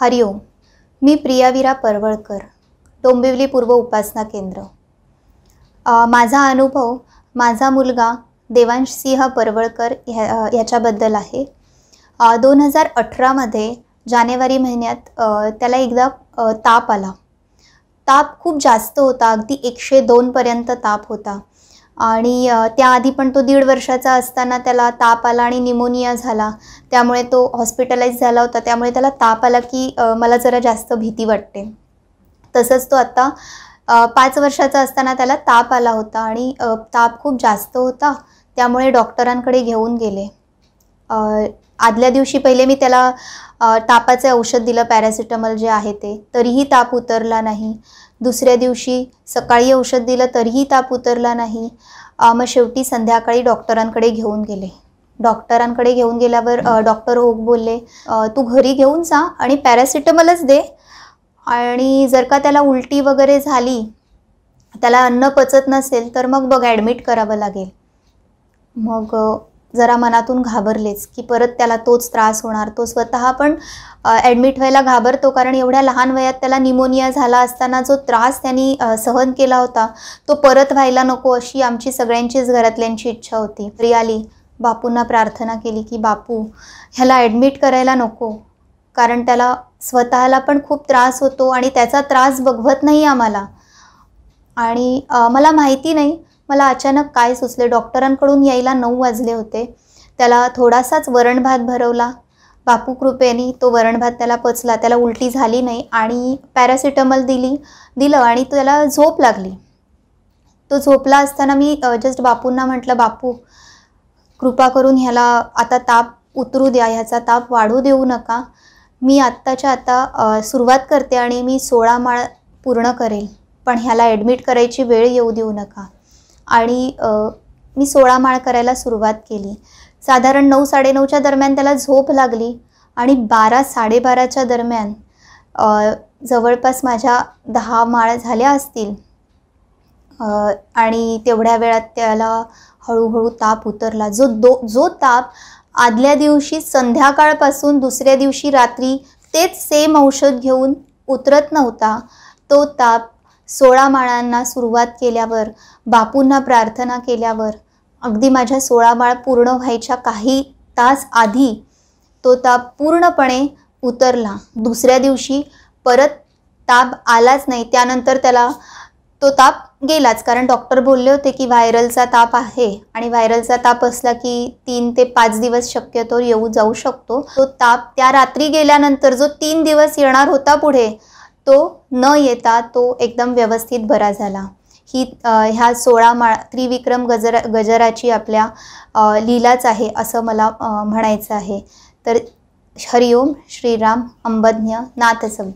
हरिओम मी प्रियावीरा परवळकर डोंबिवली पूर्व उपासना केंद्र माझा अनुभव माझा मुलगा देवांश सिंह परवळकर ह्या ह्याच्याबद्दल आहे दोन हजार अठरामध्ये जानेवारी महिन्यात त्याला एकदा ताप आला ताप खूप जास्त होता अगदी एकशे दोनपर्यंत ताप होता आणि त्याआधी पण तो दीड वर्षाचा असताना त्याला ताप आला आणि निमोनिया झाला त्यामुळे तो हॉस्पिटलाइज झाला होता त्यामुळे त्याला ताप आला की मला जरा जास्त भीती वाटते तसंच तो आत्ता पाच वर्षाचा असताना त्याला ताप आला होता आणि ताप खूप जास्त होता त्यामुळे डॉक्टरांकडे घेऊन गेले आदल्या दिवशी पहिले मी त्याला तापाचे औषध दिलं पॅरासिटामॉल जे आहे ते तरीही ताप उतरला नाही दुसऱ्या दिवशी सकाळी औषध दिलं तरीही ताप उतरला नाही मग शेवटी संध्याकाळी डॉक्टरांकडे घेऊन गेले डॉक्टरांकडे घेऊन गेल्यावर डॉक्टर ओक बोलले तू घरी घेऊन जा आणि पॅरासिटमॉलच दे आणि जर का त्याला उलटी वगैरे झाली त्याला अन्न पचत नसेल तर मग बघ ॲडमिट करावं लागेल मग जरा मनातून घाबरलेच की परत त्याला तोच त्रास होणार तो स्वतः पण ॲडमिट व्हायला घाबरतो कारण एवढ्या लहान वयात त्याला निमोनिया झाला असताना जो त्रास त्यांनी सहन केला होता तो परत व्हायला नको अशी आमची सगळ्यांचीच घरातल्यांची इच्छा होती आली बापूंना प्रार्थना केली की बापू ह्याला ॲडमिट करायला नको कारण त्याला स्वतःला पण खूप त्रास होतो आणि त्याचा त्रास बघवत नाही आम्हाला आणि मला माहिती नाही मला अचानक काय सुचले डॉक्टरांकडून यायला नऊ वाजले होते त्याला थोडासाच वरणभात भरवला बापू कृपेने तो वरणभात त्याला पचला त्याला उलटी झाली नाही आणि पॅरासिटामॉल दिली दिलं आणि त्याला झोप लागली तो झोपला असताना मी जस्ट बापूंना म्हटलं बापू कृपा करून ह्याला आता ताप उतरू द्या ह्याचा ताप वाढू देऊ नका मी आत्ताच्या आता सुरुवात करते आणि मी सोळा माळ पूर्ण करेल पण ह्याला ॲडमिट करायची वेळ येऊ देऊ नका आणि मी सोळा माळ करायला सुरुवात केली साधारण नऊ साडेनऊच्या दरम्यान त्याला झोप लागली आणि बारा साडेबाराच्या दरम्यान जवळपास माझ्या दहा माळ झाल्या असतील आणि तेवढ्या वेळात त्याला हळूहळू ताप उतरला जो दो जो ताप आदल्या दिवशी संध्याकाळपासून दुसऱ्या दिवशी रात्री तेच सेम औषध घेऊन उतरत नव्हता तो ताप सोळा माळांना सुरुवात केल्यावर बापूंना प्रार्थना केल्यावर अगदी माझ्या सोळा माळ पूर्ण व्हायच्या काही तास आधी तो ताप पूर्णपणे उतरला दुसऱ्या दिवशी परत ताप आलाच नाही त्यानंतर त्याला तो ताप गेलाच कारण डॉक्टर बोलले होते की व्हायरलचा ताप आहे आणि व्हायरलचा ताप असला की तीन ते पाच दिवस शक्यतो येऊ जाऊ शकतो तो ताप त्या रात्री गेल्यानंतर जो तीन दिवस येणार होता पुढे तो न येता तो एकदम व्यवस्थित बरा झाला ही ह्या सोळा माळ त्रिविक्रम गजरा गजराची आपल्या लीलाच आहे असं मला म्हणायचं आहे तर हरिओम श्रीराम अंबज्ञ नाथसंपी